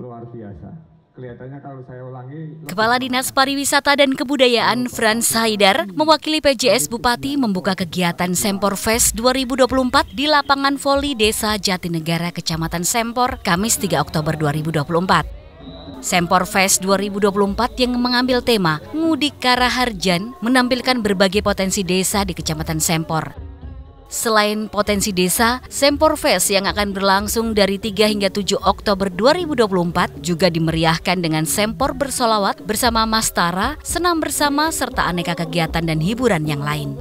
luar biasa. Kelihatannya kalau saya ulangi. Kepala Dinas Pariwisata dan Kebudayaan Franz Haidar mewakili PJS Bupati membuka kegiatan Sempor Fest 2024 di lapangan voli Desa Jatinegara Kecamatan Sempor Kamis 3 Oktober 2024. Sempor Fest 2024 yang mengambil tema Mudik Karaharjan menampilkan berbagai potensi desa di Kecamatan Sempor. Selain potensi desa, Sempor Fest yang akan berlangsung dari 3 hingga 7 Oktober 2024 juga dimeriahkan dengan Sempor bersolawat bersama Mastara, senam bersama, serta aneka kegiatan dan hiburan yang lain.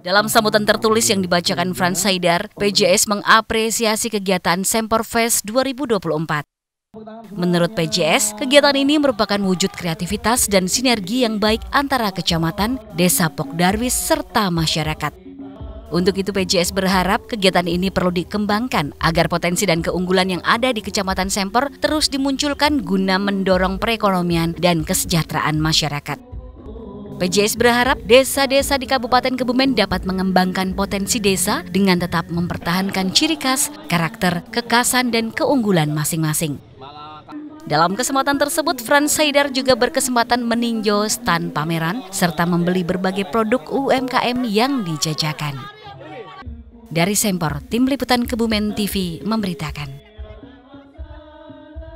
Dalam sambutan tertulis yang dibacakan Frans Haidar, PJS mengapresiasi kegiatan Sempor Fest 2024. Menurut PJS, kegiatan ini merupakan wujud kreativitas dan sinergi yang baik antara kecamatan, desa Pok Darwis, serta masyarakat. Untuk itu PJS berharap kegiatan ini perlu dikembangkan agar potensi dan keunggulan yang ada di Kecamatan Semper terus dimunculkan guna mendorong perekonomian dan kesejahteraan masyarakat. PJS berharap desa-desa di Kabupaten Kebumen dapat mengembangkan potensi desa dengan tetap mempertahankan ciri khas, karakter, kekasan, dan keunggulan masing-masing. Dalam kesempatan tersebut, Franz Saidar juga berkesempatan meninjau stand pameran serta membeli berbagai produk UMKM yang dijajakan. Dari Sempor, Tim Liputan Kebumen TV memberitakan.